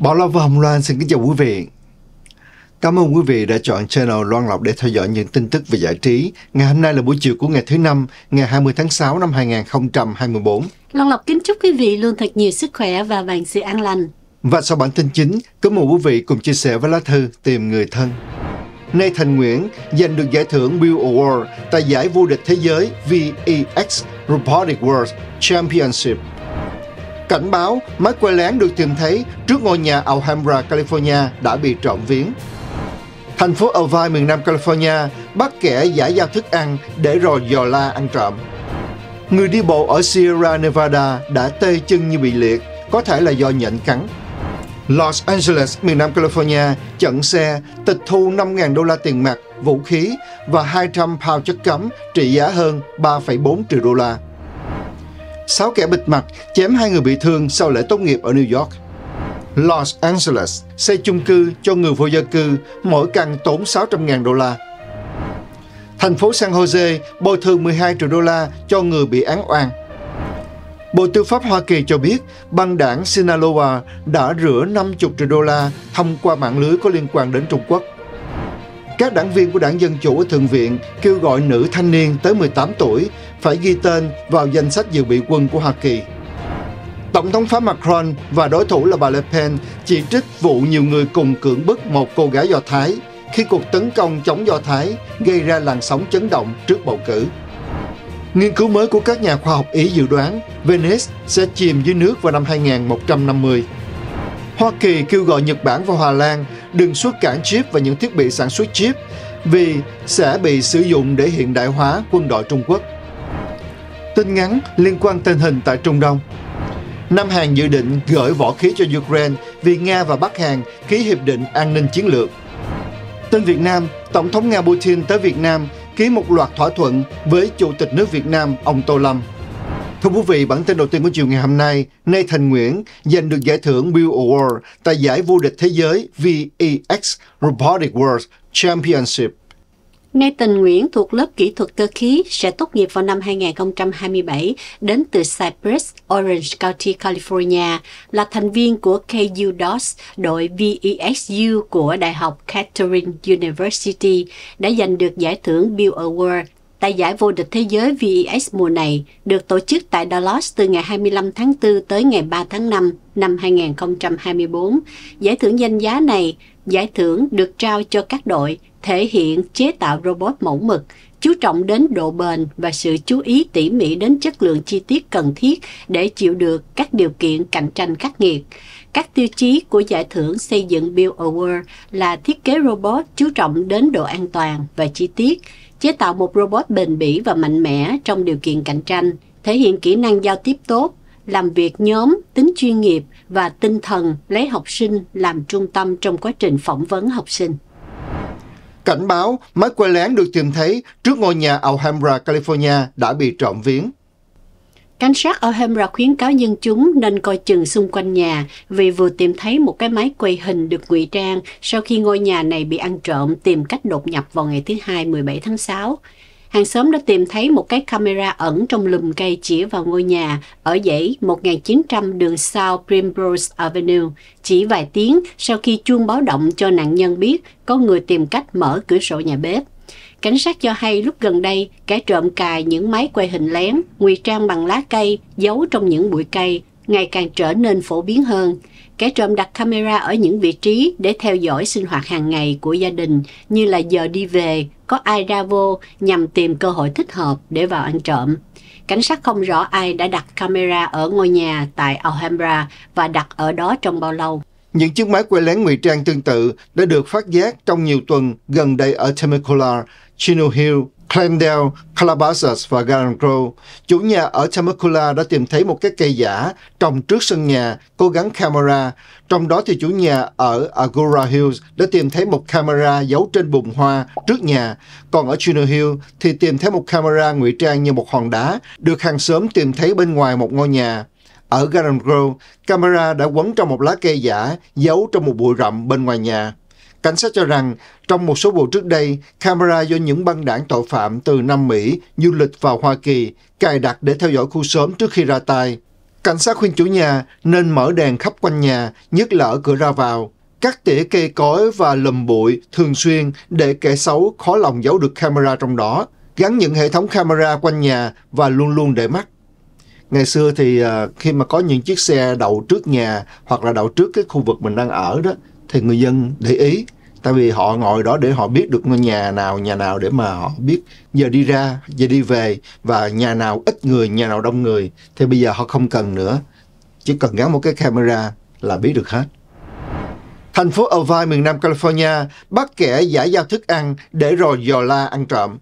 Bảo Lộc và Hồng Loan xin kính chào quý vị. Cảm ơn quý vị đã chọn channel Loan Lộc để theo dõi những tin tức về giải trí. Ngày hôm nay là buổi chiều của ngày thứ năm, ngày 20 tháng 6 năm 2024. Loan Lộc kính chúc quý vị luôn thật nhiều sức khỏe và vạn sự an lành. Và sau bản tin chính, có một quý vị cùng chia sẻ với lá thư Tìm Người Thân. Nathan Nguyễn giành được giải thưởng Bill Award tại giải vô địch thế giới VEX Robotic World Championship Cảnh báo máy quay lén được tìm thấy trước ngôi nhà Alhambra, California đã bị trộm viếng. Thành phố Irvine, miền Nam California bắt kẻ giả giao thức ăn để rồi dò la ăn trộm. Người đi bộ ở Sierra Nevada đã tê chân như bị liệt, có thể là do nhện cắn. Los Angeles, miền Nam California, chặn xe, tịch thu 5.000 đô la tiền mặt, vũ khí và 200 pound chất cấm trị giá hơn 3,4 triệu đô la. 6 kẻ bịt mặt chém hai người bị thương sau lễ tốt nghiệp ở New York. Los Angeles xây chung cư cho người vô gia cư, mỗi căn tốn 600.000 đô la. Thành phố San Jose bồi thường 12 triệu đô la cho người bị án oan. Bộ Tư pháp Hoa Kỳ cho biết băng đảng Sinaloa đã rửa 50 triệu đô la thông qua mạng lưới có liên quan đến Trung Quốc. Các đảng viên của đảng Dân Chủ ở Thượng viện kêu gọi nữ thanh niên tới 18 tuổi phải ghi tên vào danh sách dự bị quân của Hoa Kỳ. Tổng thống Pháp Macron và đối thủ là bà Le Pen chỉ trích vụ nhiều người cùng cưỡng bức một cô gái Do Thái khi cuộc tấn công chống Do Thái gây ra làn sóng chấn động trước bầu cử. Nghiên cứu mới của các nhà khoa học Ý dự đoán Venice sẽ chìm dưới nước vào năm 2150. Hoa Kỳ kêu gọi Nhật Bản và Hà Lan đừng xuất cản chip và những thiết bị sản xuất chip vì sẽ bị sử dụng để hiện đại hóa quân đội Trung Quốc tin ngắn liên quan tình hình tại Trung Đông. Nam Hàn dự định gửi võ khí cho Ukraine vì Nga và Bắc Hàn ký hiệp định an ninh chiến lược. Tin Việt Nam, Tổng thống Nga Putin tới Việt Nam ký một loạt thỏa thuận với Chủ tịch nước Việt Nam ông Tô Lâm. Thưa quý vị, bản tin đầu tiên của chiều ngày hôm nay, Thành Nguyễn giành được giải thưởng Bill Award tại giải vô địch thế giới VEX Robotic World Championship Nathan Nguyễn thuộc lớp kỹ thuật cơ khí sẽ tốt nghiệp vào năm 2027 đến từ Cypress, Orange County, California, là thành viên của KU DOS, đội VESU của Đại học Catherine University, đã giành được giải thưởng Bill Award tại giải vô địch thế giới VES mùa này, được tổ chức tại Dallas từ ngày 25 tháng 4 tới ngày 3 tháng 5 năm 2024. Giải thưởng danh giá này giải thưởng được trao cho các đội thể hiện chế tạo robot mẫu mực, chú trọng đến độ bền và sự chú ý tỉ mỉ đến chất lượng chi tiết cần thiết để chịu được các điều kiện cạnh tranh khắc nghiệt. Các tiêu chí của giải thưởng xây dựng Build Award là thiết kế robot chú trọng đến độ an toàn và chi tiết, chế tạo một robot bền bỉ và mạnh mẽ trong điều kiện cạnh tranh, thể hiện kỹ năng giao tiếp tốt làm việc nhóm, tính chuyên nghiệp và tinh thần lấy học sinh làm trung tâm trong quá trình phỏng vấn học sinh. Cảnh báo máy quay lén được tìm thấy trước ngôi nhà Alhambra, California đã bị trộm viếng. Cảnh sát Alhambra khuyến cáo nhân chúng nên coi chừng xung quanh nhà vì vừa tìm thấy một cái máy quay hình được ngụy trang sau khi ngôi nhà này bị ăn trộm tìm cách đột nhập vào ngày thứ Hai 17 tháng 6 hàng xóm đã tìm thấy một cái camera ẩn trong lùm cây chỉ vào ngôi nhà ở dãy 1900 đường South Primrose Avenue. Chỉ vài tiếng sau khi chuông báo động cho nạn nhân biết có người tìm cách mở cửa sổ nhà bếp. Cảnh sát cho hay lúc gần đây, kẻ trộm cài những máy quay hình lén, ngụy trang bằng lá cây, giấu trong những bụi cây, ngày càng trở nên phổ biến hơn. Kẻ trộm đặt camera ở những vị trí để theo dõi sinh hoạt hàng ngày của gia đình như là giờ đi về, có ai ra vô nhằm tìm cơ hội thích hợp để vào ăn trộm. Cảnh sát không rõ ai đã đặt camera ở ngôi nhà tại Alhambra và đặt ở đó trong bao lâu. Những chiếc máy quay lén ngụy trang tương tự đã được phát giác trong nhiều tuần gần đây ở Temecula, Chino Hill Glendale, Calabasas và Garden Grove, chủ nhà ở Temecula đã tìm thấy một cái cây giả trồng trước sân nhà, cố gắng camera. Trong đó thì chủ nhà ở Agora Hills đã tìm thấy một camera giấu trên bùn hoa trước nhà. Còn ở Chino Hill thì tìm thấy một camera ngụy trang như một hòn đá, được hàng xóm tìm thấy bên ngoài một ngôi nhà. Ở Garden Grove, camera đã quấn trong một lá cây giả giấu trong một bụi rậm bên ngoài nhà. Cảnh sát cho rằng, trong một số vụ trước đây, camera do những băng đảng tội phạm từ Nam Mỹ du lịch vào Hoa Kỳ cài đặt để theo dõi khu sớm trước khi ra tay. Cảnh sát khuyên chủ nhà nên mở đèn khắp quanh nhà, nhất là ở cửa ra vào. Cắt tỉa cây cối và lùm bụi thường xuyên để kẻ xấu khó lòng giấu được camera trong đó. Gắn những hệ thống camera quanh nhà và luôn luôn để mắt ngày xưa thì ờ, khi mà có những chiếc xe đậu trước nhà hoặc là đậu trước cái khu vực mình đang ở đó thì người dân để ý tại vì họ ngồi đó để họ biết được ngôi nhà nào nhà nào để mà họ biết giờ đi ra giờ đi về và nhà nào ít người nhà nào đông người thì bây giờ họ không cần nữa chỉ cần gắn một cái camera là biết được hết thành phố Irvine miền Nam California bắt kẻ giả giao thức ăn để rồi dò la ăn trộm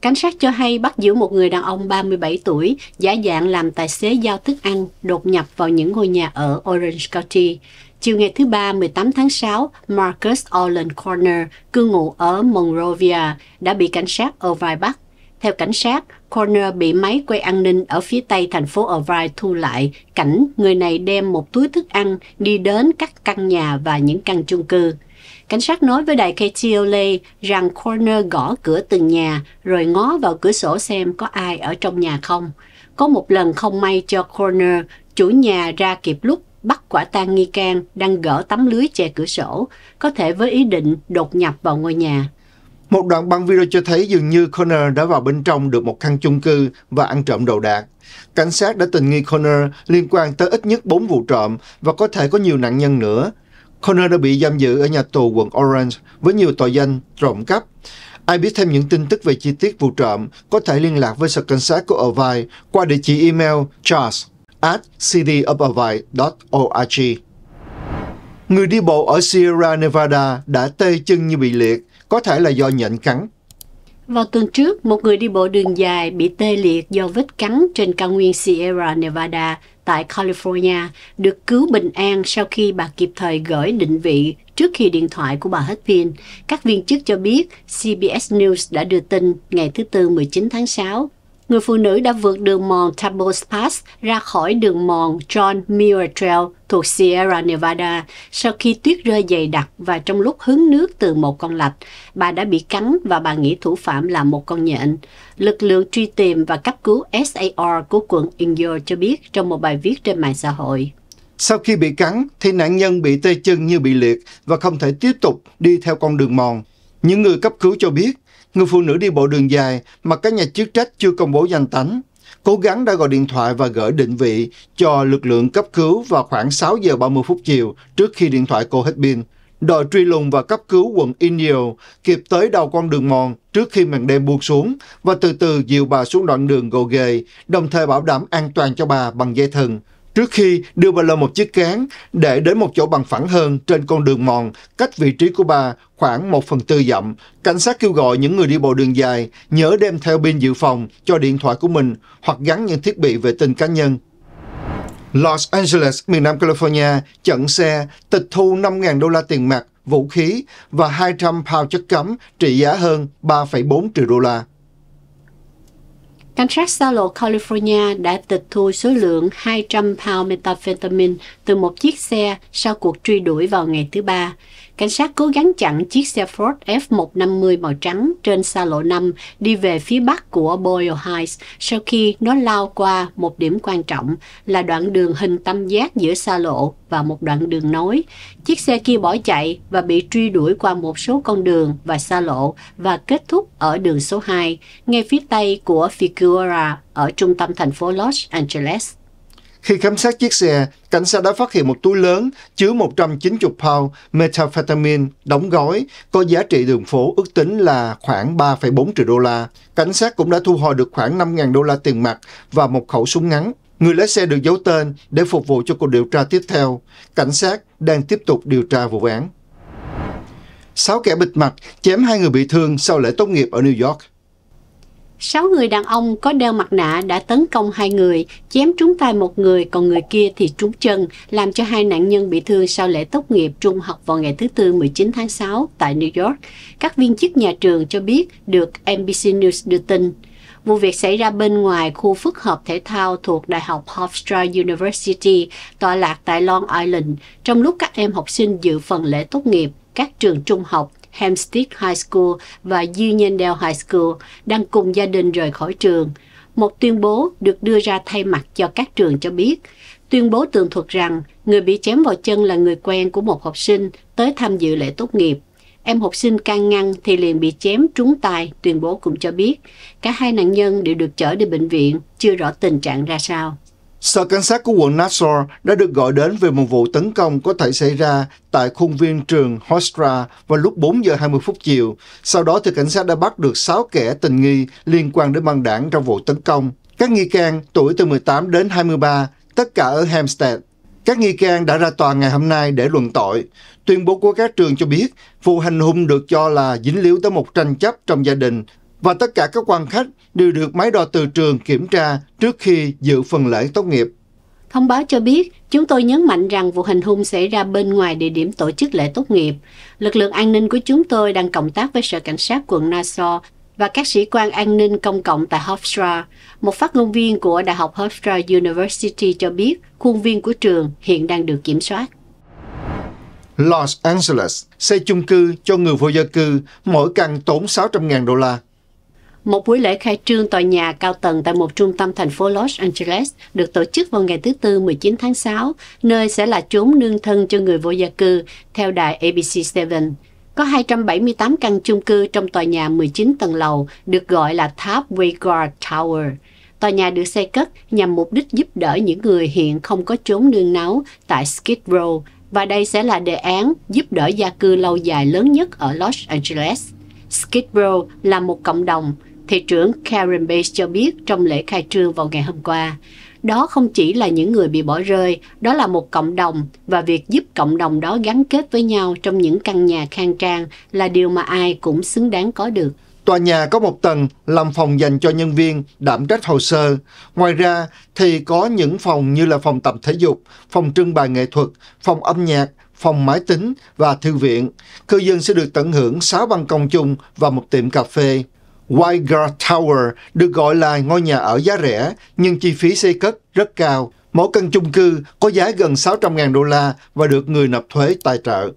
Cảnh sát cho hay bắt giữ một người đàn ông 37 tuổi, giả dạng làm tài xế giao thức ăn, đột nhập vào những ngôi nhà ở Orange County. Chiều ngày thứ Ba 18 tháng 6, Marcus Allen Corner, cư ngụ ở Monrovia, đã bị cảnh sát Irvine bắt. Theo cảnh sát, Corner bị máy quay an ninh ở phía tây thành phố Irvine thu lại cảnh người này đem một túi thức ăn đi đến các căn nhà và những căn chung cư. Cảnh sát nói với đài KTLA rằng Corner gõ cửa từng nhà rồi ngó vào cửa sổ xem có ai ở trong nhà không. Có một lần không may cho Corner, chủ nhà ra kịp lúc bắt quả tang nghi can đang gỡ tấm lưới che cửa sổ, có thể với ý định đột nhập vào ngôi nhà. Một đoạn băng video cho thấy dường như Connor đã vào bên trong được một căn chung cư và ăn trộm đồ đạc. Cảnh sát đã tình nghi Connor liên quan tới ít nhất 4 vụ trộm và có thể có nhiều nạn nhân nữa. Connor đã bị giam giữ ở nhà tù quận Orange với nhiều tội danh trộm cắp. Ai biết thêm những tin tức về chi tiết vụ trộm có thể liên lạc với sở cảnh sát của Irvine qua địa chỉ email charles at cityofavai.org. Người đi bộ ở Sierra Nevada đã tê chân như bị liệt, có thể là do nhện cắn. Vào tuần trước, một người đi bộ đường dài bị tê liệt do vết cắn trên cao nguyên Sierra Nevada tại California được cứu bình an sau khi bà kịp thời gửi định vị trước khi điện thoại của bà hết pin. Các viên chức cho biết CBS News đã đưa tin ngày thứ Tư 19 tháng 6 người phụ nữ đã vượt đường mòn Tabos Pass ra khỏi đường mòn John Muir Trail thuộc Sierra Nevada sau khi tuyết rơi dày đặc và trong lúc hứng nước từ một con lạch, bà đã bị cắn và bà nghĩ thủ phạm là một con nhện. Lực lượng truy tìm và cấp cứu SAR của quận Inyo cho biết trong một bài viết trên mạng xã hội. Sau khi bị cắn thì nạn nhân bị tê chân như bị liệt và không thể tiếp tục đi theo con đường mòn. Những người cấp cứu cho biết Người phụ nữ đi bộ đường dài mà các nhà chức trách chưa công bố danh tánh. Cố gắng đã gọi điện thoại và gửi định vị cho lực lượng cấp cứu vào khoảng 6 giờ 30 phút chiều trước khi điện thoại cô hết pin. Đội truy lùng và cấp cứu quận Inyo kịp tới đầu con đường mòn trước khi màn đêm buông xuống và từ từ dìu bà xuống đoạn đường gồ ghề, đồng thời bảo đảm an toàn cho bà bằng dây thừng trước khi đưa bà lên một chiếc cán để đến một chỗ bằng phẳng hơn trên con đường mòn cách vị trí của bà khoảng 1 phần tư dặm. Cảnh sát kêu gọi những người đi bộ đường dài nhớ đem theo pin dự phòng cho điện thoại của mình hoặc gắn những thiết bị vệ tinh cá nhân. Los Angeles, miền Nam California, chặn xe, tịch thu 5.000 đô la tiền mặt, vũ khí và 200 pound chất cấm trị giá hơn 3,4 triệu đô la. Cảnh sát xa lộ California đã tịch thu số lượng 200 pound methamphetamine từ một chiếc xe sau cuộc truy đuổi vào ngày thứ Ba. Cảnh sát cố gắng chặn chiếc xe Ford F-150 màu trắng trên xa lộ 5 đi về phía bắc của Boyle Heights sau khi nó lao qua một điểm quan trọng là đoạn đường hình tam giác giữa xa lộ và một đoạn đường nối. Chiếc xe kia bỏ chạy và bị truy đuổi qua một số con đường và xa lộ và kết thúc ở đường số 2, ngay phía tây của Fico Ventura ở trung tâm thành phố Los Angeles. Khi khám xét chiếc xe, cảnh sát đã phát hiện một túi lớn chứa 190 pound methamphetamine đóng gói có giá trị đường phố ước tính là khoảng 3,4 triệu đô la. Cảnh sát cũng đã thu hồi được khoảng 5.000 đô la tiền mặt và một khẩu súng ngắn. Người lái xe được giấu tên để phục vụ cho cuộc điều tra tiếp theo. Cảnh sát đang tiếp tục điều tra vụ án. Sáu kẻ bịt mặt chém hai người bị thương sau lễ tốt nghiệp ở New York. Sáu người đàn ông có đeo mặt nạ đã tấn công hai người, chém trúng tay một người còn người kia thì trúng chân, làm cho hai nạn nhân bị thương sau lễ tốt nghiệp trung học vào ngày thứ Tư 19 tháng 6 tại New York. Các viên chức nhà trường cho biết được NBC News đưa tin. Vụ việc xảy ra bên ngoài khu phức hợp thể thao thuộc Đại học Hofstra University, tọa lạc tại Long Island, trong lúc các em học sinh dự phần lễ tốt nghiệp các trường trung học Hempstead High School và Uniondale High School đang cùng gia đình rời khỏi trường. Một tuyên bố được đưa ra thay mặt cho các trường cho biết, tuyên bố tường thuật rằng người bị chém vào chân là người quen của một học sinh tới tham dự lễ tốt nghiệp. Em học sinh can ngăn thì liền bị chém trúng tay, tuyên bố cũng cho biết. Cả hai nạn nhân đều được chở đi bệnh viện, chưa rõ tình trạng ra sao. Sở Cảnh sát của quận Nassau đã được gọi đến về một vụ tấn công có thể xảy ra tại khuôn viên trường Hofstra vào lúc 4 giờ 20 phút chiều. Sau đó thì cảnh sát đã bắt được 6 kẻ tình nghi liên quan đến băng đảng trong vụ tấn công. Các nghi can tuổi từ 18 đến 23, tất cả ở Hampstead. Các nghi can đã ra tòa ngày hôm nay để luận tội. Tuyên bố của các trường cho biết, vụ hành hung được cho là dính líu tới một tranh chấp trong gia đình và tất cả các quan khách đều được máy đo từ trường kiểm tra trước khi dự phần lễ tốt nghiệp. Thông báo cho biết, chúng tôi nhấn mạnh rằng vụ hành hung xảy ra bên ngoài địa điểm tổ chức lễ tốt nghiệp. Lực lượng an ninh của chúng tôi đang cộng tác với Sở Cảnh sát quận Nassau và các sĩ quan an ninh công cộng tại Hofstra. Một phát ngôn viên của Đại học Hofstra University cho biết khuôn viên của trường hiện đang được kiểm soát. Los Angeles xây chung cư cho người vô gia cư, mỗi căn tốn 600.000 đô la. Một buổi lễ khai trương tòa nhà cao tầng tại một trung tâm thành phố Los Angeles được tổ chức vào ngày thứ Tư 19 tháng 6, nơi sẽ là chốn nương thân cho người vô gia cư, theo đài ABC7. Có 278 căn chung cư trong tòa nhà 19 tầng lầu, được gọi là tháp Waygard Tower. Tòa nhà được xây cất nhằm mục đích giúp đỡ những người hiện không có chốn nương náu tại Skid Row, và đây sẽ là đề án giúp đỡ gia cư lâu dài lớn nhất ở Los Angeles. Skid Row là một cộng đồng Thị trưởng Karen Bates cho biết trong lễ khai trương vào ngày hôm qua, đó không chỉ là những người bị bỏ rơi, đó là một cộng đồng và việc giúp cộng đồng đó gắn kết với nhau trong những căn nhà khang trang là điều mà ai cũng xứng đáng có được. Tòa nhà có một tầng làm phòng dành cho nhân viên đảm trách hồ sơ. Ngoài ra thì có những phòng như là phòng tập thể dục, phòng trưng bày nghệ thuật, phòng âm nhạc, phòng máy tính và thư viện. Cư dân sẽ được tận hưởng 6 ban công chung và một tiệm cà phê. Weigar Tower được gọi là ngôi nhà ở giá rẻ nhưng chi phí xây cất rất cao. Mỗi căn chung cư có giá gần 600.000 đô la và được người nộp thuế tài trợ.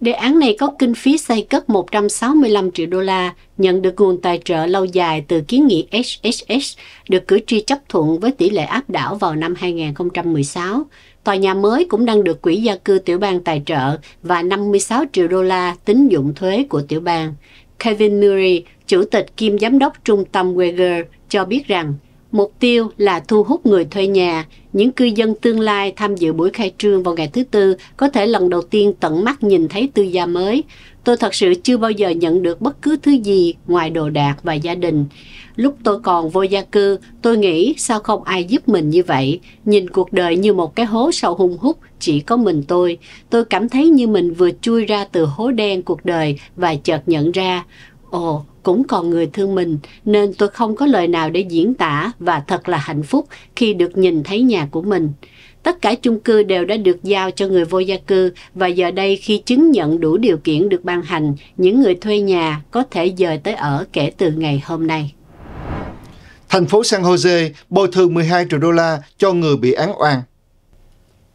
Đề án này có kinh phí xây cất 165 triệu đô la, nhận được nguồn tài trợ lâu dài từ kiến nghị HHS được cử tri chấp thuận với tỷ lệ áp đảo vào năm 2016. Tòa nhà mới cũng đang được Quỹ Gia cư Tiểu bang tài trợ và 56 triệu đô la tín dụng thuế của tiểu bang. Kevin Murray, chủ tịch kiêm giám đốc trung tâm Weger, cho biết rằng mục tiêu là thu hút người thuê nhà. Những cư dân tương lai tham dự buổi khai trương vào ngày thứ Tư có thể lần đầu tiên tận mắt nhìn thấy tư gia mới. Tôi thật sự chưa bao giờ nhận được bất cứ thứ gì ngoài đồ đạc và gia đình. Lúc tôi còn vô gia cư, tôi nghĩ sao không ai giúp mình như vậy. Nhìn cuộc đời như một cái hố sâu hung hút, chỉ có mình tôi. Tôi cảm thấy như mình vừa chui ra từ hố đen cuộc đời và chợt nhận ra. Ồ, cũng còn người thương mình, nên tôi không có lời nào để diễn tả và thật là hạnh phúc khi được nhìn thấy nhà của mình. Tất cả chung cư đều đã được giao cho người vô gia cư và giờ đây khi chứng nhận đủ điều kiện được ban hành, những người thuê nhà có thể dời tới ở kể từ ngày hôm nay. Thành phố San Jose bồi thường 12 triệu đô la cho người bị án oan.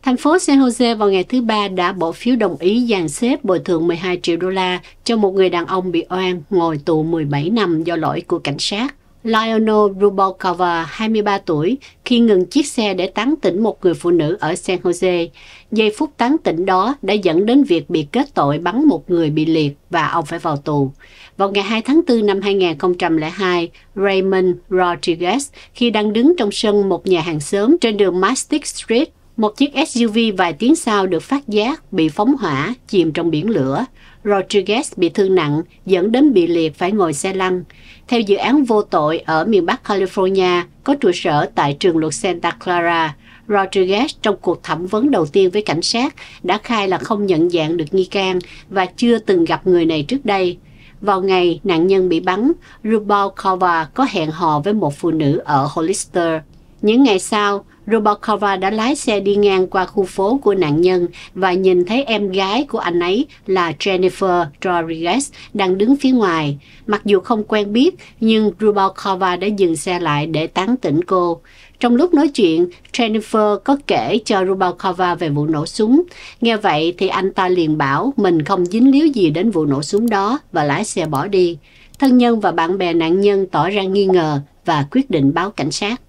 Thành phố San Jose vào ngày thứ Ba đã bỏ phiếu đồng ý dàn xếp bồi thường 12 triệu đô la cho một người đàn ông bị oan ngồi tù 17 năm do lỗi của cảnh sát. Lionel Rubalcava, 23 tuổi, khi ngừng chiếc xe để tán tỉnh một người phụ nữ ở San Jose. Giây phút tán tỉnh đó đã dẫn đến việc bị kết tội bắn một người bị liệt và ông phải vào tù. Vào ngày 2 tháng 4 năm 2002, Raymond Rodriguez khi đang đứng trong sân một nhà hàng sớm trên đường Mastic Street, một chiếc SUV vài tiếng sau được phát giác bị phóng hỏa, chìm trong biển lửa. Rodriguez bị thương nặng, dẫn đến bị liệt phải ngồi xe lăn. Theo dự án vô tội ở miền Bắc California, có trụ sở tại trường luật Santa Clara, Rodriguez trong cuộc thẩm vấn đầu tiên với cảnh sát đã khai là không nhận dạng được nghi can và chưa từng gặp người này trước đây. Vào ngày nạn nhân bị bắn, Rubalcova có hẹn hò với một phụ nữ ở Hollister. Những ngày sau, Rubalcova đã lái xe đi ngang qua khu phố của nạn nhân và nhìn thấy em gái của anh ấy là Jennifer Rodriguez đang đứng phía ngoài. Mặc dù không quen biết, nhưng Rubalcova đã dừng xe lại để tán tỉnh cô. Trong lúc nói chuyện, Jennifer có kể cho Rubalcava về vụ nổ súng. Nghe vậy thì anh ta liền bảo mình không dính líu gì đến vụ nổ súng đó và lái xe bỏ đi. Thân nhân và bạn bè nạn nhân tỏ ra nghi ngờ và quyết định báo cảnh sát.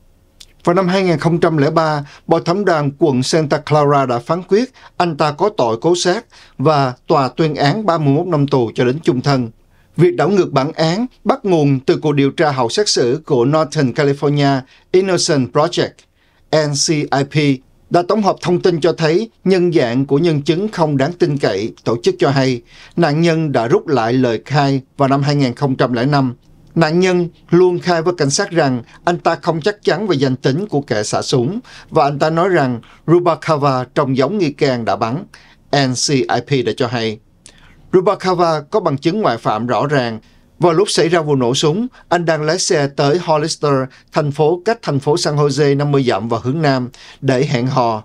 Vào năm 2003, Bộ Thẩm đoàn quận Santa Clara đã phán quyết anh ta có tội cố sát và tòa tuyên án 31 năm tù cho đến chung thân. Việc đảo ngược bản án bắt nguồn từ cuộc điều tra hậu xét xử của Northern California Innocent Project, NCIP, đã tổng hợp thông tin cho thấy nhân dạng của nhân chứng không đáng tin cậy, tổ chức cho hay nạn nhân đã rút lại lời khai vào năm 2005. Nạn nhân luôn khai với cảnh sát rằng anh ta không chắc chắn về danh tính của kẻ xả súng và anh ta nói rằng Rubakava trông giống nghi can đã bắn. NCIP đã cho hay. Rubakava có bằng chứng ngoại phạm rõ ràng. Vào lúc xảy ra vụ nổ súng, anh đang lái xe tới Hollister, thành phố cách thành phố San Jose 50 dặm vào hướng Nam, để hẹn hò.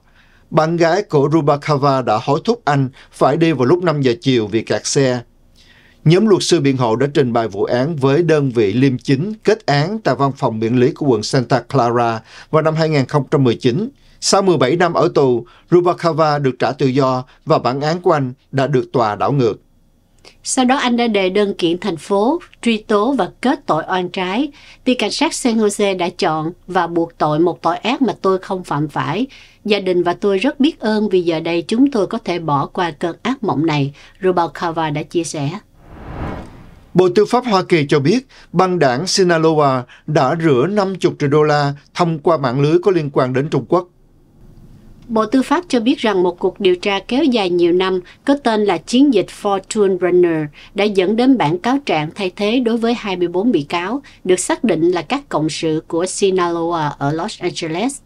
Bạn gái của Rubakava đã hối thúc anh phải đi vào lúc 5 giờ chiều vì kẹt xe. Nhóm luật sư biện hộ đã trình bày vụ án với đơn vị liêm chính kết án tại văn phòng biện lý của quận Santa Clara vào năm 2019. Sau 17 năm ở tù, Rubakava được trả tự do và bản án của anh đã được tòa đảo ngược. Sau đó anh đã đề đơn kiện thành phố, truy tố và kết tội oan trái, vì cảnh sát San Jose đã chọn và buộc tội một tội ác mà tôi không phạm phải. Gia đình và tôi rất biết ơn vì giờ đây chúng tôi có thể bỏ qua cơn ác mộng này, Rubalcava đã chia sẻ. Bộ Tư pháp Hoa Kỳ cho biết băng đảng Sinaloa đã rửa 50 triệu đô la thông qua mạng lưới có liên quan đến Trung Quốc. Bộ Tư pháp cho biết rằng một cuộc điều tra kéo dài nhiều năm có tên là chiến dịch Fortune Runner đã dẫn đến bản cáo trạng thay thế đối với 24 bị cáo, được xác định là các cộng sự của Sinaloa ở Los Angeles.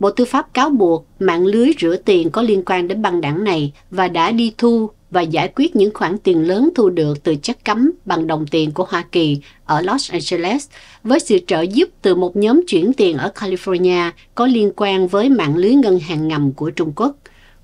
Bộ Tư pháp cáo buộc mạng lưới rửa tiền có liên quan đến băng đảng này và đã đi thu và giải quyết những khoản tiền lớn thu được từ chất cấm bằng đồng tiền của Hoa Kỳ ở Los Angeles với sự trợ giúp từ một nhóm chuyển tiền ở California có liên quan với mạng lưới ngân hàng ngầm của Trung Quốc.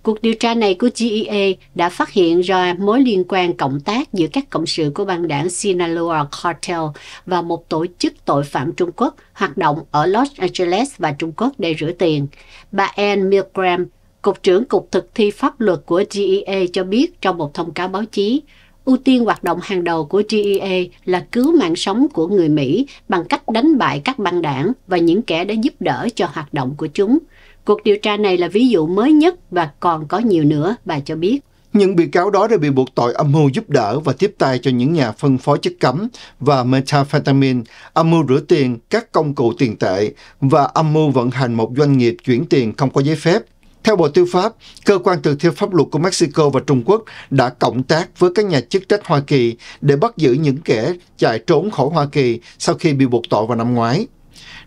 Cuộc điều tra này của GEA đã phát hiện ra mối liên quan cộng tác giữa các cộng sự của băng đảng Sinaloa Cartel và một tổ chức tội phạm Trung Quốc hoạt động ở Los Angeles và Trung Quốc để rửa tiền. Bà Anne Milgram, Cục trưởng Cục Thực thi Pháp luật của GEA cho biết trong một thông cáo báo chí, ưu tiên hoạt động hàng đầu của GEA là cứu mạng sống của người Mỹ bằng cách đánh bại các băng đảng và những kẻ đã giúp đỡ cho hoạt động của chúng. Cuộc điều tra này là ví dụ mới nhất và còn có nhiều nữa, bà cho biết. Những bị cáo đó đã bị buộc tội âm mưu giúp đỡ và tiếp tay cho những nhà phân phối chất cấm và methamphetamine, âm mưu rửa tiền, các công cụ tiền tệ và âm mưu vận hành một doanh nghiệp chuyển tiền không có giấy phép theo Bộ Tư pháp, cơ quan thực thi pháp luật của Mexico và Trung Quốc đã cộng tác với các nhà chức trách Hoa Kỳ để bắt giữ những kẻ chạy trốn khỏi Hoa Kỳ sau khi bị buộc tội vào năm ngoái.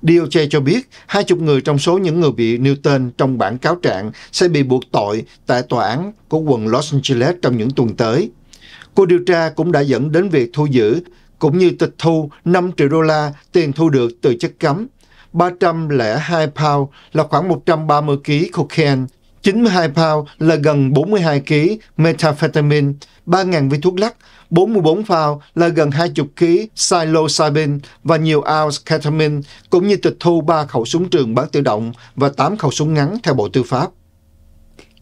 DOJ cho biết 20 người trong số những người bị nêu tên trong bản cáo trạng sẽ bị buộc tội tại tòa án của quận Los Angeles trong những tuần tới. Cuộc điều tra cũng đã dẫn đến việc thu giữ cũng như tịch thu 5 triệu đô la tiền thu được từ chất cấm 302 pound là khoảng 130 kg cocaine, 92 pound là gần 42 kg methamphetamine, 3.000 viên thuốc lắc, 44 pound là gần 20 kg psilocybin và nhiều ounce ketamine, cũng như tịch thu 3 khẩu súng trường bán tự động và 8 khẩu súng ngắn theo Bộ Tư pháp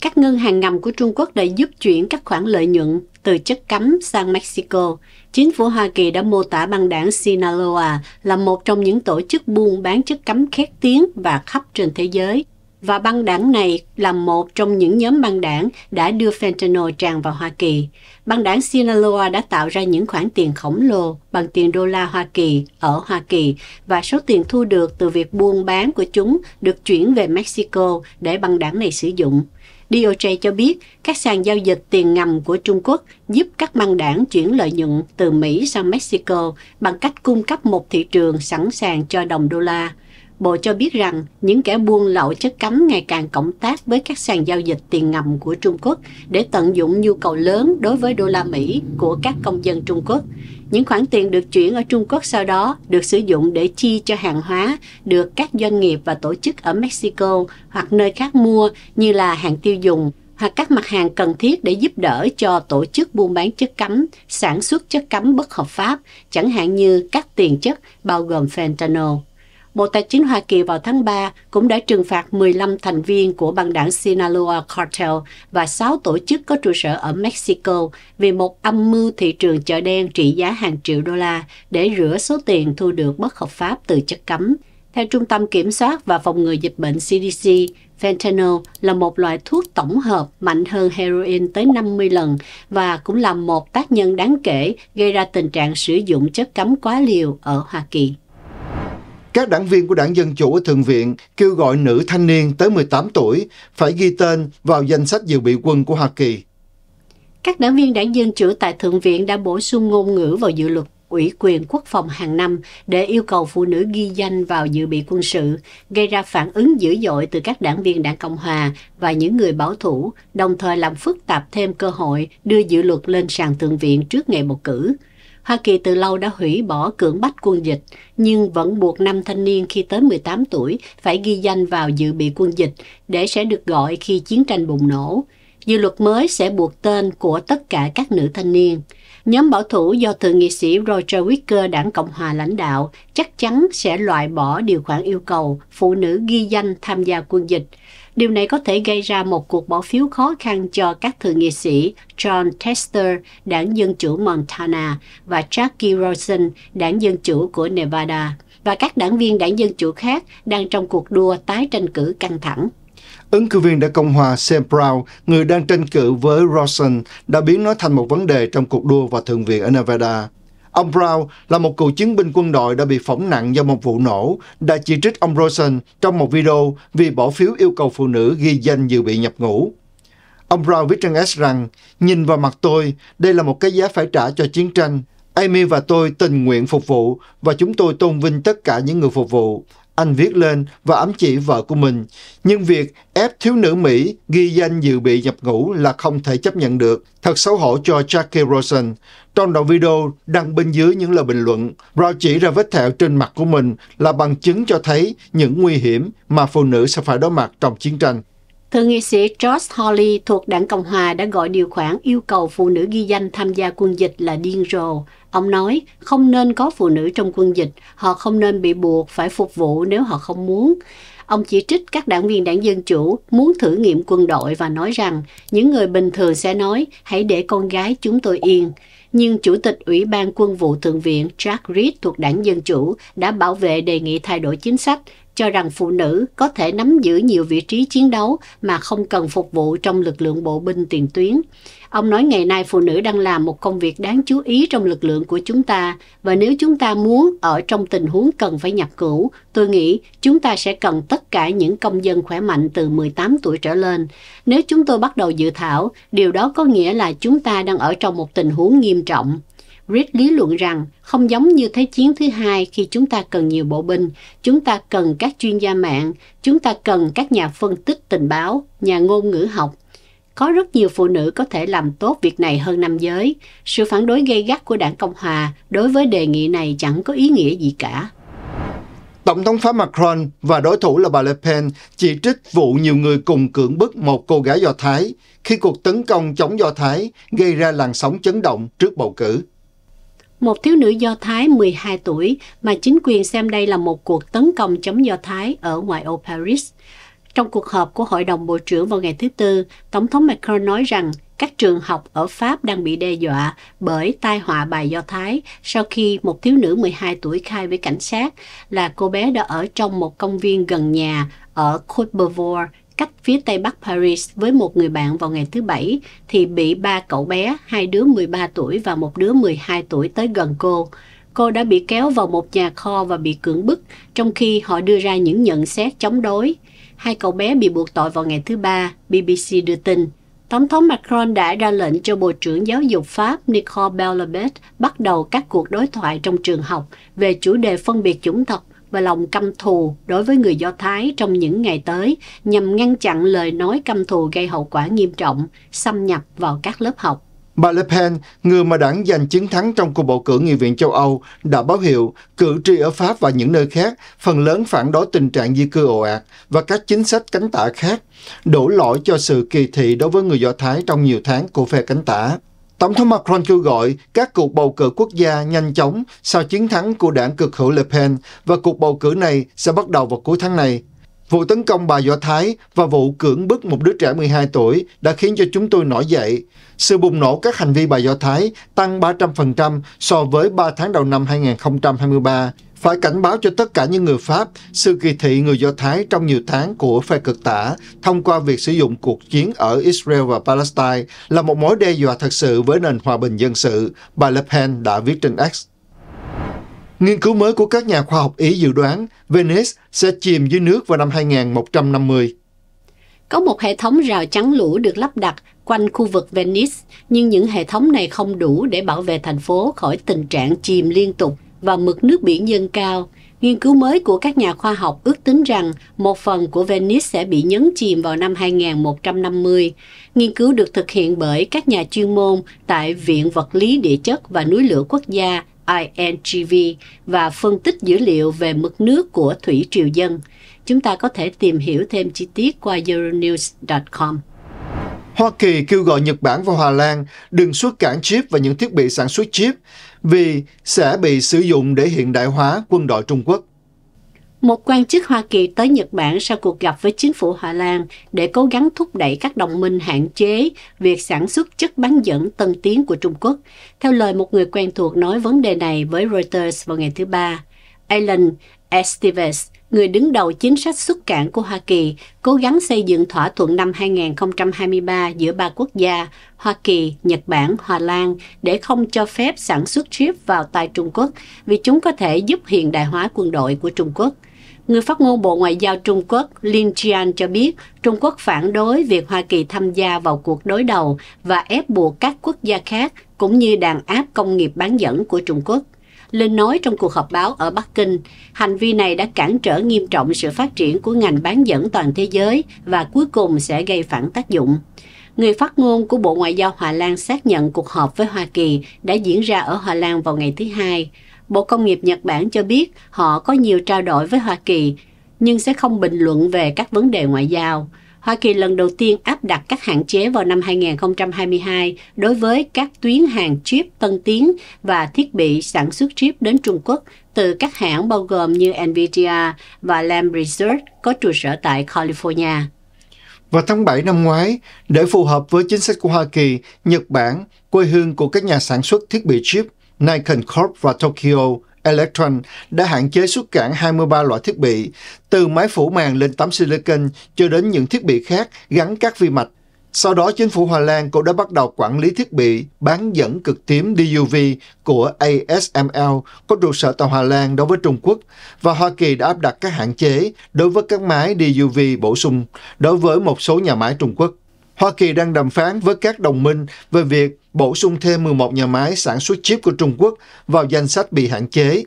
các ngân hàng ngầm của Trung Quốc đã giúp chuyển các khoản lợi nhuận từ chất cấm sang Mexico. Chính phủ Hoa Kỳ đã mô tả băng đảng Sinaloa là một trong những tổ chức buôn bán chất cấm khét tiếng và khắp trên thế giới. Và băng đảng này là một trong những nhóm băng đảng đã đưa fentanyl tràn vào Hoa Kỳ. Băng đảng Sinaloa đã tạo ra những khoản tiền khổng lồ bằng tiền đô la Hoa Kỳ ở Hoa Kỳ và số tiền thu được từ việc buôn bán của chúng được chuyển về Mexico để băng đảng này sử dụng. DOJ cho biết các sàn giao dịch tiền ngầm của Trung Quốc giúp các băng đảng chuyển lợi nhuận từ Mỹ sang Mexico bằng cách cung cấp một thị trường sẵn sàng cho đồng đô la. Bộ cho biết rằng những kẻ buôn lậu chất cấm ngày càng cộng tác với các sàn giao dịch tiền ngầm của Trung Quốc để tận dụng nhu cầu lớn đối với đô la Mỹ của các công dân Trung Quốc. Những khoản tiền được chuyển ở Trung Quốc sau đó được sử dụng để chi cho hàng hóa được các doanh nghiệp và tổ chức ở Mexico hoặc nơi khác mua như là hàng tiêu dùng hoặc các mặt hàng cần thiết để giúp đỡ cho tổ chức buôn bán chất cấm, sản xuất chất cấm bất hợp pháp, chẳng hạn như các tiền chất bao gồm fentanyl. Bộ Tài chính Hoa Kỳ vào tháng 3 cũng đã trừng phạt 15 thành viên của băng đảng Sinaloa Cartel và 6 tổ chức có trụ sở ở Mexico vì một âm mưu thị trường chợ đen trị giá hàng triệu đô la để rửa số tiền thu được bất hợp pháp từ chất cấm. Theo Trung tâm Kiểm soát và Phòng ngừa Dịch bệnh CDC, Fentanyl là một loại thuốc tổng hợp mạnh hơn heroin tới 50 lần và cũng là một tác nhân đáng kể gây ra tình trạng sử dụng chất cấm quá liều ở Hoa Kỳ. Các đảng viên của đảng Dân Chủ ở Thượng viện kêu gọi nữ thanh niên tới 18 tuổi phải ghi tên vào danh sách dự bị quân của Hoa Kỳ. Các đảng viên đảng Dân Chủ tại Thượng viện đã bổ sung ngôn ngữ vào dự luật ủy quyền quốc phòng hàng năm để yêu cầu phụ nữ ghi danh vào dự bị quân sự, gây ra phản ứng dữ dội từ các đảng viên đảng Cộng Hòa và những người bảo thủ, đồng thời làm phức tạp thêm cơ hội đưa dự luật lên sàn thượng viện trước ngày bầu cử. Hoa Kỳ từ lâu đã hủy bỏ cưỡng bách quân dịch, nhưng vẫn buộc năm thanh niên khi tới 18 tuổi phải ghi danh vào dự bị quân dịch để sẽ được gọi khi chiến tranh bùng nổ. Dự luật mới sẽ buộc tên của tất cả các nữ thanh niên. Nhóm bảo thủ do thượng nghị sĩ Roger Wicker đảng Cộng hòa lãnh đạo chắc chắn sẽ loại bỏ điều khoản yêu cầu phụ nữ ghi danh tham gia quân dịch. Điều này có thể gây ra một cuộc bỏ phiếu khó khăn cho các thượng nghị sĩ John Tester, đảng Dân Chủ Montana, và Jackie Rosen, đảng Dân Chủ của Nevada, và các đảng viên đảng Dân Chủ khác đang trong cuộc đua tái tranh cử căng thẳng. Ứng cử viên đảng Cộng hòa Sam Brown, người đang tranh cử với Rosen, đã biến nó thành một vấn đề trong cuộc đua vào Thượng viện ở Nevada. Ông Brown là một cựu chiến binh quân đội đã bị phỏng nặng do một vụ nổ, đã chỉ trích ông Rosen trong một video vì bỏ phiếu yêu cầu phụ nữ ghi danh dự bị nhập ngũ. Ông Brown viết trên S rằng, nhìn vào mặt tôi, đây là một cái giá phải trả cho chiến tranh. Amy và tôi tình nguyện phục vụ và chúng tôi tôn vinh tất cả những người phục vụ. Anh viết lên và ám chỉ vợ của mình. Nhưng việc ép thiếu nữ Mỹ ghi danh dự bị nhập ngũ là không thể chấp nhận được. Thật xấu hổ cho Jackie Rosen. Trong đoạn video đăng bên dưới những lời bình luận, Brown chỉ ra vết thẹo trên mặt của mình là bằng chứng cho thấy những nguy hiểm mà phụ nữ sẽ phải đối mặt trong chiến tranh. Thượng nghị sĩ George Hawley thuộc đảng Cộng Hòa đã gọi điều khoản yêu cầu phụ nữ ghi danh tham gia quân dịch là điên rồ. Ông nói không nên có phụ nữ trong quân dịch, họ không nên bị buộc phải phục vụ nếu họ không muốn. Ông chỉ trích các đảng viên đảng Dân Chủ muốn thử nghiệm quân đội và nói rằng những người bình thường sẽ nói hãy để con gái chúng tôi yên nhưng Chủ tịch Ủy ban Quân vụ Thượng viện Jack Reed thuộc đảng Dân Chủ đã bảo vệ đề nghị thay đổi chính sách cho rằng phụ nữ có thể nắm giữ nhiều vị trí chiến đấu mà không cần phục vụ trong lực lượng bộ binh tiền tuyến. Ông nói ngày nay phụ nữ đang làm một công việc đáng chú ý trong lực lượng của chúng ta và nếu chúng ta muốn ở trong tình huống cần phải nhập cũ, tôi nghĩ chúng ta sẽ cần tất cả những công dân khỏe mạnh từ 18 tuổi trở lên. Nếu chúng tôi bắt đầu dự thảo, điều đó có nghĩa là chúng ta đang ở trong một tình huống nghiêm trọng. Reed lý luận rằng không giống như Thế chiến thứ hai khi chúng ta cần nhiều bộ binh, chúng ta cần các chuyên gia mạng, chúng ta cần các nhà phân tích tình báo, nhà ngôn ngữ học. Có rất nhiều phụ nữ có thể làm tốt việc này hơn nam giới. Sự phản đối gay gắt của đảng Cộng Hòa đối với đề nghị này chẳng có ý nghĩa gì cả. Tổng thống Pháp Macron và đối thủ là bà Le Pen chỉ trích vụ nhiều người cùng cưỡng bức một cô gái Do Thái khi cuộc tấn công chống Do Thái gây ra làn sóng chấn động trước bầu cử. Một thiếu nữ Do Thái 12 tuổi mà chính quyền xem đây là một cuộc tấn công chống Do Thái ở ngoại ô Paris. Trong cuộc họp của Hội đồng Bộ trưởng vào ngày thứ Tư, Tổng thống Macron nói rằng các trường học ở Pháp đang bị đe dọa bởi tai họa bài Do Thái sau khi một thiếu nữ 12 tuổi khai với cảnh sát là cô bé đã ở trong một công viên gần nhà ở Côte d'Ivoire cách phía tây bắc Paris với một người bạn vào ngày thứ Bảy thì bị ba cậu bé, hai đứa 13 tuổi và một đứa 12 tuổi tới gần cô. Cô đã bị kéo vào một nhà kho và bị cưỡng bức, trong khi họ đưa ra những nhận xét chống đối. Hai cậu bé bị buộc tội vào ngày thứ Ba, BBC đưa tin. Tổng thống Macron đã ra lệnh cho Bộ trưởng Giáo dục Pháp Nicole Belabet bắt đầu các cuộc đối thoại trong trường học về chủ đề phân biệt chủng tộc và lòng căm thù đối với người Do Thái trong những ngày tới nhằm ngăn chặn lời nói căm thù gây hậu quả nghiêm trọng, xâm nhập vào các lớp học. Bà Le Pen, người mà đảng giành chiến thắng trong cuộc bầu cử nghị viện châu Âu, đã báo hiệu cử tri ở Pháp và những nơi khác phần lớn phản đối tình trạng di cư ồ ạt và các chính sách cánh tả khác, đổ lỗi cho sự kỳ thị đối với người Do Thái trong nhiều tháng của phe cánh tả. Tổng thống Macron kêu gọi các cuộc bầu cử quốc gia nhanh chóng sau chiến thắng của đảng cực hữu Le Pen và cuộc bầu cử này sẽ bắt đầu vào cuối tháng này. Vụ tấn công bà Do Thái và vụ cưỡng bức một đứa trẻ 12 tuổi đã khiến cho chúng tôi nổi dậy. Sự bùng nổ các hành vi bà Do Thái tăng 300% so với 3 tháng đầu năm 2023 phải cảnh báo cho tất cả những người Pháp sự kỳ thị người Do Thái trong nhiều tháng của phe cực tả thông qua việc sử dụng cuộc chiến ở Israel và Palestine là một mối đe dọa thật sự với nền hòa bình dân sự, bà Le Pen đã viết trên X. Nghiên cứu mới của các nhà khoa học Ý dự đoán Venice sẽ chìm dưới nước vào năm 2150. Có một hệ thống rào chắn lũ được lắp đặt quanh khu vực Venice, nhưng những hệ thống này không đủ để bảo vệ thành phố khỏi tình trạng chìm liên tục – và mực nước biển dâng cao, nghiên cứu mới của các nhà khoa học ước tính rằng một phần của Venice sẽ bị nhấn chìm vào năm 2150. Nghiên cứu được thực hiện bởi các nhà chuyên môn tại Viện Vật lý Địa chất và Núi lửa Quốc gia INGV và phân tích dữ liệu về mực nước của thủy triều dân. Chúng ta có thể tìm hiểu thêm chi tiết qua euronews.com. Hoa Kỳ kêu gọi Nhật Bản và Hà Lan đừng xuất cản chip và những thiết bị sản xuất chip vì sẽ bị sử dụng để hiện đại hóa quân đội Trung Quốc. Một quan chức Hoa Kỳ tới Nhật Bản sau cuộc gặp với chính phủ Hà Lan để cố gắng thúc đẩy các đồng minh hạn chế việc sản xuất chất bán dẫn tân tiến của Trung Quốc. Theo lời một người quen thuộc nói vấn đề này với Reuters vào ngày thứ Ba, Alan Esteves, người đứng đầu chính sách xuất cảng của Hoa Kỳ cố gắng xây dựng thỏa thuận năm 2023 giữa ba quốc gia Hoa Kỳ, Nhật Bản, Hà Lan để không cho phép sản xuất chip vào tay Trung Quốc vì chúng có thể giúp hiện đại hóa quân đội của Trung Quốc. Người phát ngôn Bộ Ngoại giao Trung Quốc Lin Jian cho biết Trung Quốc phản đối việc Hoa Kỳ tham gia vào cuộc đối đầu và ép buộc các quốc gia khác cũng như đàn áp công nghiệp bán dẫn của Trung Quốc lên nói trong cuộc họp báo ở Bắc Kinh, hành vi này đã cản trở nghiêm trọng sự phát triển của ngành bán dẫn toàn thế giới và cuối cùng sẽ gây phản tác dụng. Người phát ngôn của Bộ Ngoại giao Hà Lan xác nhận cuộc họp với Hoa Kỳ đã diễn ra ở Hà Lan vào ngày thứ Hai. Bộ Công nghiệp Nhật Bản cho biết họ có nhiều trao đổi với Hoa Kỳ nhưng sẽ không bình luận về các vấn đề ngoại giao. Hoa Kỳ lần đầu tiên áp đặt các hạn chế vào năm 2022 đối với các tuyến hàng chip tân tiến và thiết bị sản xuất chip đến Trung Quốc từ các hãng bao gồm như NVIDIA và Lam Research có trụ sở tại California. Vào tháng 7 năm ngoái, để phù hợp với chính sách của Hoa Kỳ, Nhật Bản, quê hương của các nhà sản xuất thiết bị chip Nikon Corp và Tokyo, Electron đã hạn chế xuất cảng 23 loại thiết bị, từ máy phủ màng lên tấm silicon cho đến những thiết bị khác gắn các vi mạch. Sau đó, chính phủ Hà Lan cũng đã bắt đầu quản lý thiết bị bán dẫn cực tím DUV của ASML có trụ sở tại Hà Lan đối với Trung Quốc và Hoa Kỳ đã áp đặt các hạn chế đối với các máy DUV bổ sung đối với một số nhà máy Trung Quốc. Hoa Kỳ đang đàm phán với các đồng minh về việc bổ sung thêm 11 nhà máy sản xuất chip của Trung Quốc vào danh sách bị hạn chế.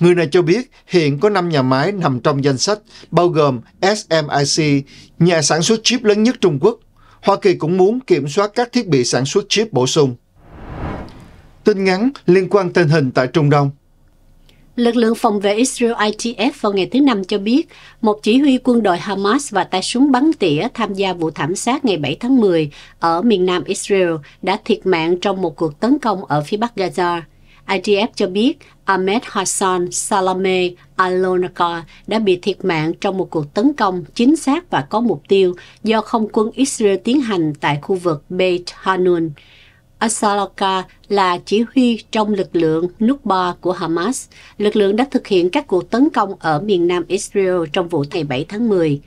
Người này cho biết hiện có 5 nhà máy nằm trong danh sách, bao gồm SMIC, nhà sản xuất chip lớn nhất Trung Quốc. Hoa Kỳ cũng muốn kiểm soát các thiết bị sản xuất chip bổ sung. Tin ngắn liên quan tình hình tại Trung Đông. Lực lượng phòng vệ Israel ITF vào ngày thứ Năm cho biết, một chỉ huy quân đội Hamas và tay súng bắn tỉa tham gia vụ thảm sát ngày 7 tháng 10 ở miền nam Israel đã thiệt mạng trong một cuộc tấn công ở phía bắc Gaza. IDF cho biết Ahmed Hassan Salame Alonaka đã bị thiệt mạng trong một cuộc tấn công chính xác và có mục tiêu do không quân Israel tiến hành tại khu vực Beit Hanun, Asaloka là chỉ huy trong lực lượng Nukba của Hamas. Lực lượng đã thực hiện các cuộc tấn công ở miền nam Israel trong vụ ngày 7 tháng 10.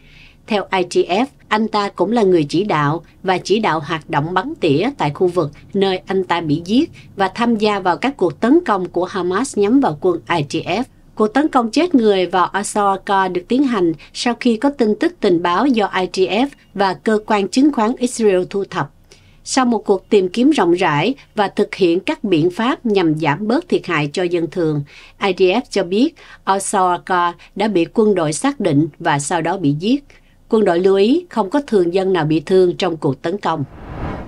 Theo ITF, anh ta cũng là người chỉ đạo và chỉ đạo hoạt động bắn tỉa tại khu vực nơi anh ta bị giết và tham gia vào các cuộc tấn công của Hamas nhắm vào quân ITF. Cuộc tấn công chết người vào Asaraka được tiến hành sau khi có tin tức tình báo do ITF và cơ quan chứng khoán Israel thu thập. Sau một cuộc tìm kiếm rộng rãi và thực hiện các biện pháp nhằm giảm bớt thiệt hại cho dân thường, IDF cho biết Osaka đã bị quân đội xác định và sau đó bị giết. Quân đội lưu ý không có thường dân nào bị thương trong cuộc tấn công.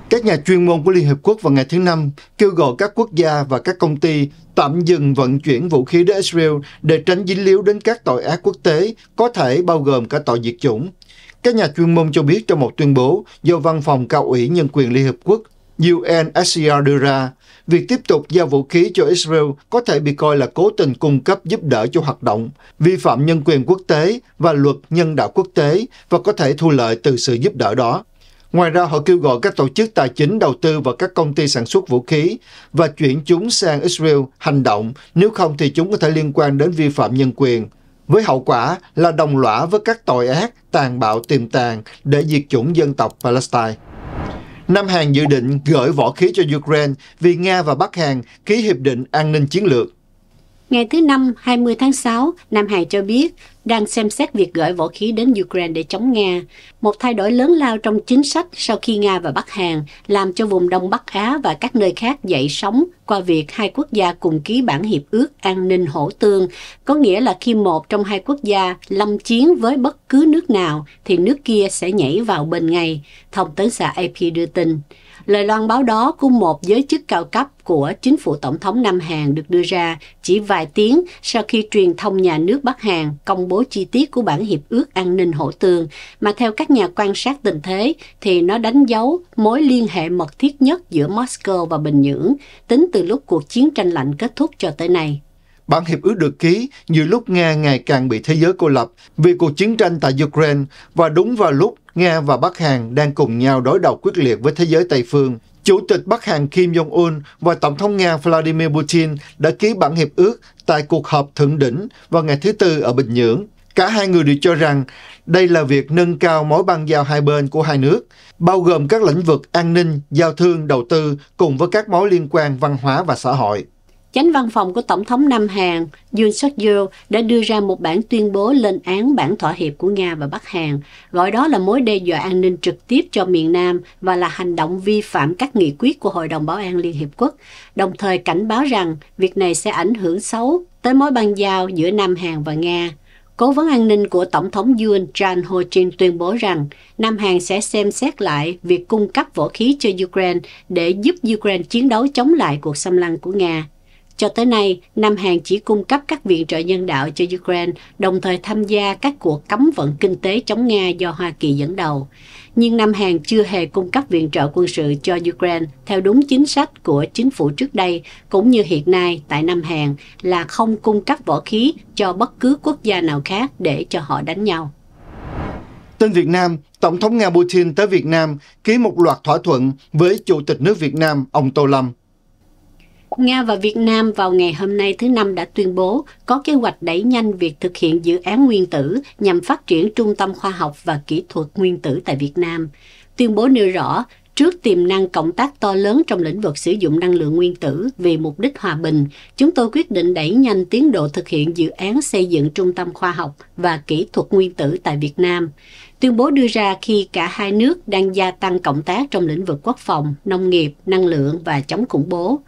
Các nhà chuyên môn của Liên Hợp Quốc vào ngày thứ Năm kêu gọi các quốc gia và các công ty tạm dừng vận chuyển vũ khí đến Israel để tránh dính líu đến các tội ác quốc tế, có thể bao gồm cả tội diệt chủng. Các nhà chuyên môn cho biết trong một tuyên bố do Văn phòng Cao ủy Nhân quyền Liên Hợp Quốc UNHCR đưa ra, việc tiếp tục giao vũ khí cho Israel có thể bị coi là cố tình cung cấp giúp đỡ cho hoạt động, vi phạm nhân quyền quốc tế và luật nhân đạo quốc tế và có thể thu lợi từ sự giúp đỡ đó. Ngoài ra, họ kêu gọi các tổ chức tài chính đầu tư vào các công ty sản xuất vũ khí và chuyển chúng sang Israel hành động, nếu không thì chúng có thể liên quan đến vi phạm nhân quyền, với hậu quả là đồng lõa với các tội ác tàn bạo tiềm tàng để diệt chủng dân tộc Palestine. Nam Hàn dự định gửi võ khí cho Ukraine vì Nga và Bắc Hàn ký hiệp định an ninh chiến lược. Ngày thứ Năm 20 tháng 6, Nam Hàn cho biết đang xem xét việc gửi vũ khí đến Ukraine để chống Nga, một thay đổi lớn lao trong chính sách sau khi Nga và Bắc Hàn làm cho vùng Đông Bắc Á và các nơi khác dậy sóng qua việc hai quốc gia cùng ký bản hiệp ước an ninh hỗ tương, có nghĩa là khi một trong hai quốc gia lâm chiến với bất cứ nước nào thì nước kia sẽ nhảy vào bên ngay, thông tấn xã AP đưa tin. Lời loan báo đó của một giới chức cao cấp của chính phủ tổng thống Nam Hàn được đưa ra chỉ vài tiếng sau khi truyền thông nhà nước Bắc Hàn công bố chi tiết của bản hiệp ước an ninh hỗ tương, mà theo các nhà quan sát tình thế thì nó đánh dấu mối liên hệ mật thiết nhất giữa Moscow và Bình Nhưỡng tính từ lúc cuộc chiến tranh lạnh kết thúc cho tới nay. Bản hiệp ước được ký giữa lúc Nga ngày càng bị thế giới cô lập vì cuộc chiến tranh tại Ukraine và đúng vào lúc Nga và Bắc Hàn đang cùng nhau đối đầu quyết liệt với thế giới Tây phương. Chủ tịch Bắc Hàn Kim Jong-un và Tổng thống Nga Vladimir Putin đã ký bản hiệp ước tại cuộc họp thượng đỉnh vào ngày thứ Tư ở Bình Nhưỡng. Cả hai người đều cho rằng đây là việc nâng cao mối băng giao hai bên của hai nước, bao gồm các lĩnh vực an ninh, giao thương, đầu tư cùng với các mối liên quan văn hóa và xã hội. Chánh văn phòng của Tổng thống Nam Hàn Yoon suk yeol đã đưa ra một bản tuyên bố lên án bản thỏa hiệp của Nga và Bắc Hàn, gọi đó là mối đe dọa an ninh trực tiếp cho miền Nam và là hành động vi phạm các nghị quyết của Hội đồng Bảo an Liên Hiệp Quốc, đồng thời cảnh báo rằng việc này sẽ ảnh hưởng xấu tới mối băng giao giữa Nam Hàn và Nga. Cố vấn an ninh của Tổng thống Yoon Chan Ho Chin tuyên bố rằng Nam Hàn sẽ xem xét lại việc cung cấp vũ khí cho Ukraine để giúp Ukraine chiến đấu chống lại cuộc xâm lăng của Nga. Cho tới nay, Nam Hàn chỉ cung cấp các viện trợ nhân đạo cho Ukraine, đồng thời tham gia các cuộc cấm vận kinh tế chống Nga do Hoa Kỳ dẫn đầu. Nhưng Nam Hàn chưa hề cung cấp viện trợ quân sự cho Ukraine theo đúng chính sách của chính phủ trước đây, cũng như hiện nay tại Nam Hàn là không cung cấp võ khí cho bất cứ quốc gia nào khác để cho họ đánh nhau. Tên Việt Nam, Tổng thống Nga Putin tới Việt Nam ký một loạt thỏa thuận với Chủ tịch nước Việt Nam ông Tô Lâm. Nga và Việt Nam vào ngày hôm nay thứ Năm đã tuyên bố có kế hoạch đẩy nhanh việc thực hiện dự án nguyên tử nhằm phát triển trung tâm khoa học và kỹ thuật nguyên tử tại Việt Nam. Tuyên bố nêu rõ, trước tiềm năng cộng tác to lớn trong lĩnh vực sử dụng năng lượng nguyên tử vì mục đích hòa bình, chúng tôi quyết định đẩy nhanh tiến độ thực hiện dự án xây dựng trung tâm khoa học và kỹ thuật nguyên tử tại Việt Nam. Tuyên bố đưa ra khi cả hai nước đang gia tăng cộng tác trong lĩnh vực quốc phòng, nông nghiệp, năng lượng và chống khủng bố.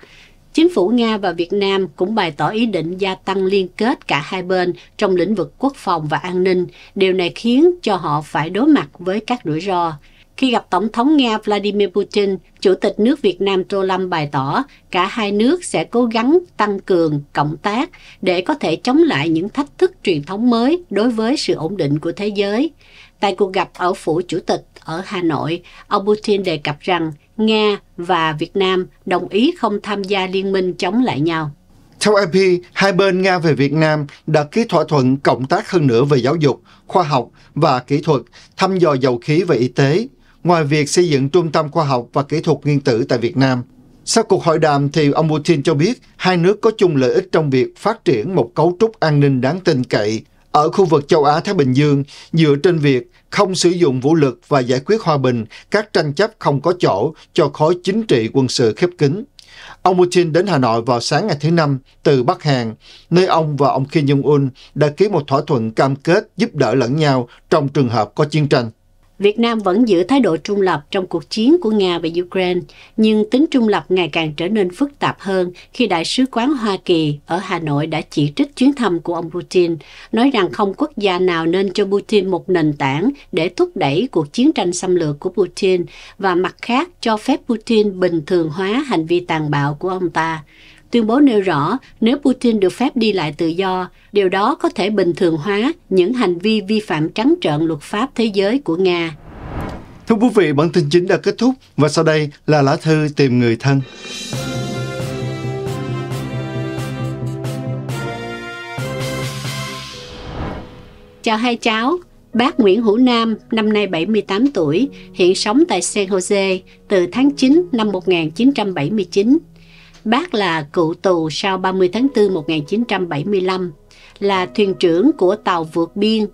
Chính phủ Nga và Việt Nam cũng bày tỏ ý định gia tăng liên kết cả hai bên trong lĩnh vực quốc phòng và an ninh. Điều này khiến cho họ phải đối mặt với các rủi ro. Khi gặp Tổng thống Nga Vladimir Putin, Chủ tịch nước Việt Nam Tô Lâm bày tỏ cả hai nước sẽ cố gắng tăng cường cộng tác để có thể chống lại những thách thức truyền thống mới đối với sự ổn định của thế giới. Tại cuộc gặp ở Phủ Chủ tịch ở Hà Nội, ông Putin đề cập rằng Nga và Việt Nam đồng ý không tham gia liên minh chống lại nhau. Theo AP, hai bên Nga về Việt Nam đã ký thỏa thuận cộng tác hơn nữa về giáo dục, khoa học và kỹ thuật, thăm dò dầu khí và y tế, Ngoài việc xây dựng trung tâm khoa học và kỹ thuật nguyên tử tại Việt Nam, sau cuộc hội đàm thì ông Putin cho biết hai nước có chung lợi ích trong việc phát triển một cấu trúc an ninh đáng tin cậy ở khu vực châu Á Thái Bình Dương dựa trên việc không sử dụng vũ lực và giải quyết hòa bình các tranh chấp không có chỗ cho khối chính trị quân sự khép kín. Ông Putin đến Hà Nội vào sáng ngày thứ Năm từ Bắc Hàn, nơi ông và ông Kim Jong-un đã ký một thỏa thuận cam kết giúp đỡ lẫn nhau trong trường hợp có chiến tranh. Việt Nam vẫn giữ thái độ trung lập trong cuộc chiến của Nga và Ukraine, nhưng tính trung lập ngày càng trở nên phức tạp hơn khi Đại sứ quán Hoa Kỳ ở Hà Nội đã chỉ trích chuyến thăm của ông Putin, nói rằng không quốc gia nào nên cho Putin một nền tảng để thúc đẩy cuộc chiến tranh xâm lược của Putin và mặt khác cho phép Putin bình thường hóa hành vi tàn bạo của ông ta. Tuyên bố nêu rõ nếu Putin được phép đi lại tự do, điều đó có thể bình thường hóa những hành vi vi phạm trắng trợn luật pháp thế giới của Nga. Thưa quý vị, bản tin chính đã kết thúc và sau đây là lá thư tìm người thân. Chào hai cháu, Bác Nguyễn Hữu Nam, năm nay 78 tuổi, hiện sống tại San Jose từ tháng 9 năm 1979. Bác là cựu tù sau 30 tháng 4 1975, là thuyền trưởng của tàu vượt biên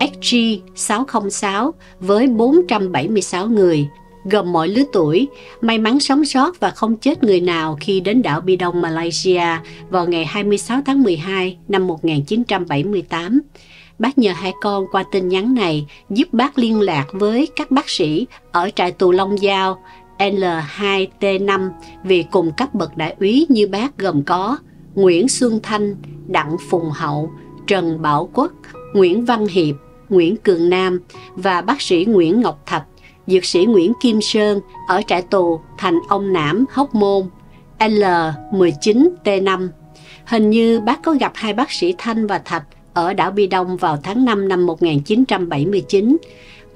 SG-606 với 476 người, gồm mọi lứa tuổi, may mắn sống sót và không chết người nào khi đến đảo Bi Đông Malaysia vào ngày 26 tháng 12 năm 1978. Bác nhờ hai con qua tin nhắn này giúp bác liên lạc với các bác sĩ ở trại tù Long Giao L2T5 vì cùng các bậc đại úy như bác gồm có Nguyễn Xuân Thanh, Đặng Phùng Hậu, Trần Bảo Quốc, Nguyễn Văn Hiệp, Nguyễn Cường Nam và bác sĩ Nguyễn Ngọc Thạch, dược sĩ Nguyễn Kim Sơn ở trại tù Thành Ông Nãm, Hóc Môn, L19T5. Hình như bác có gặp hai bác sĩ Thanh và Thạch ở đảo Bi Đông vào tháng 5 năm 1979.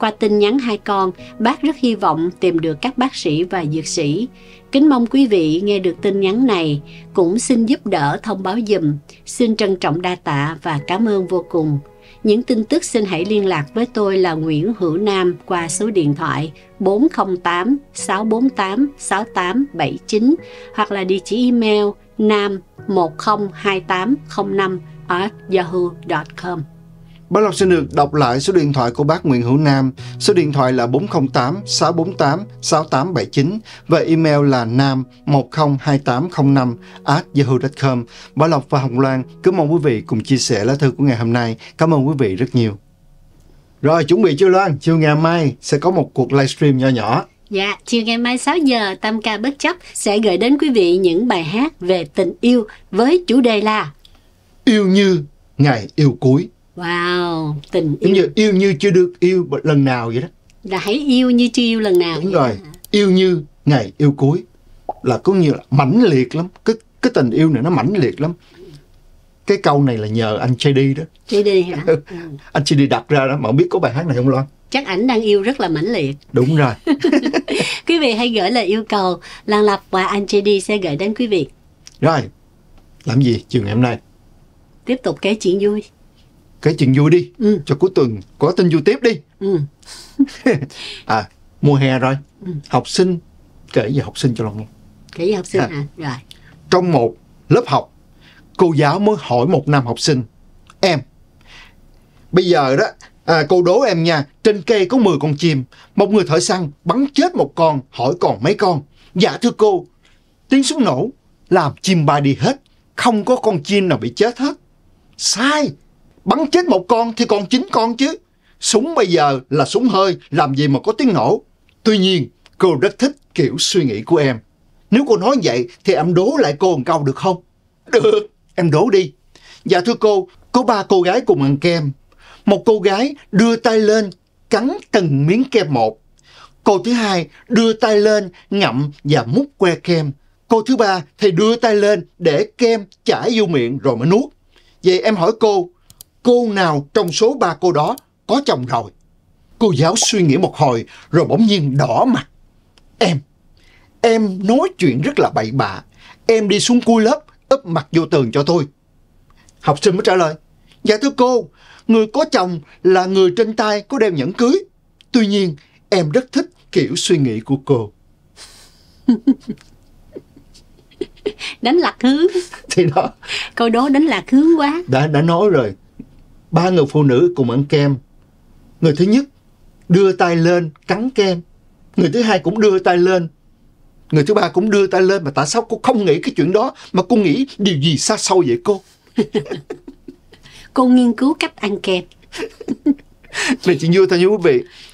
Qua tin nhắn hai con, bác rất hy vọng tìm được các bác sĩ và dược sĩ. Kính mong quý vị nghe được tin nhắn này, cũng xin giúp đỡ thông báo dùm. Xin trân trọng đa tạ và cảm ơn vô cùng. Những tin tức xin hãy liên lạc với tôi là Nguyễn Hữu Nam qua số điện thoại 408 648 6879 hoặc là địa chỉ email nam 102805 yahoo.com. Bác Lộc xin được đọc lại số điện thoại của bác Nguyễn Hữu Nam. Số điện thoại là 408 648 6879 và email là nam 102805 yahoo.com. Bác Lộc và Hồng Loan cứ mong quý vị cùng chia sẻ lá thư của ngày hôm nay. Cảm ơn quý vị rất nhiều. Rồi chuẩn bị chưa Loan? Chiều ngày mai sẽ có một cuộc livestream nhỏ nhỏ. Dạ, chiều ngày mai 6 giờ, Tam ca bất chấp sẽ gửi đến quý vị những bài hát về tình yêu với chủ đề là Yêu như ngày yêu cuối. Wow, tình yêu. Như, yêu như chưa được yêu lần nào vậy đó. Là hãy yêu như chưa yêu lần nào. Đúng rồi, hả? yêu như ngày yêu cuối là có nhiều là mãnh liệt lắm. Cái cái tình yêu này nó mãnh liệt lắm. Cái câu này là nhờ anh JD đó. JD hả? Ừ. anh JD đặt ra đó mà không biết có bài hát này không Loan chắc ảnh đang yêu rất là mãnh liệt đúng rồi quý vị hãy gửi lời yêu cầu lan lập và anh JD sẽ gửi đến quý vị rồi làm gì chiều ngày hôm nay tiếp tục kể chuyện vui kể chuyện vui đi ừ. cho cuối tuần có tin vui tiếp đi ừ. à mùa hè rồi ừ. học sinh kể về học sinh cho lòng nghe kể về học sinh à. à rồi trong một lớp học cô giáo mới hỏi một nam học sinh em bây giờ đó à, cô đố em nha trên cây có 10 con chim một người thợ săn bắn chết một con hỏi còn mấy con dạ thưa cô tiếng súng nổ làm chim bay đi hết không có con chim nào bị chết hết sai Bắn chết một con thì còn chín con chứ. Súng bây giờ là súng hơi, làm gì mà có tiếng nổ. Tuy nhiên, cô rất thích kiểu suy nghĩ của em. Nếu cô nói vậy thì em đố lại cô một câu được không? Được, em đố đi. Dạ thưa cô, có ba cô gái cùng ăn kem. Một cô gái đưa tay lên cắn từng miếng kem một. Cô thứ hai đưa tay lên ngậm và mút que kem. Cô thứ ba thì đưa tay lên để kem chảy vô miệng rồi mới nuốt. Vậy em hỏi cô, cô nào trong số ba cô đó có chồng rồi. Cô giáo suy nghĩ một hồi rồi bỗng nhiên đỏ mặt. Em, em nói chuyện rất là bậy bạ. Em đi xuống cuối lớp ấp mặt vô tường cho tôi. Học sinh mới trả lời. Dạ thưa cô, người có chồng là người trên tay có đeo nhẫn cưới. Tuy nhiên, em rất thích kiểu suy nghĩ của cô. đánh lạc hướng thì đó câu đó đánh lạc hướng quá đã đã nói rồi ba người phụ nữ cùng ăn kem. Người thứ nhất đưa tay lên cắn kem. Người thứ hai cũng đưa tay lên. Người thứ ba cũng đưa tay lên mà tại sao cô không nghĩ cái chuyện đó mà cô nghĩ điều gì xa xôi vậy cô? cô nghiên cứu cách ăn kem. Mình chỉ vui thưa quý vị.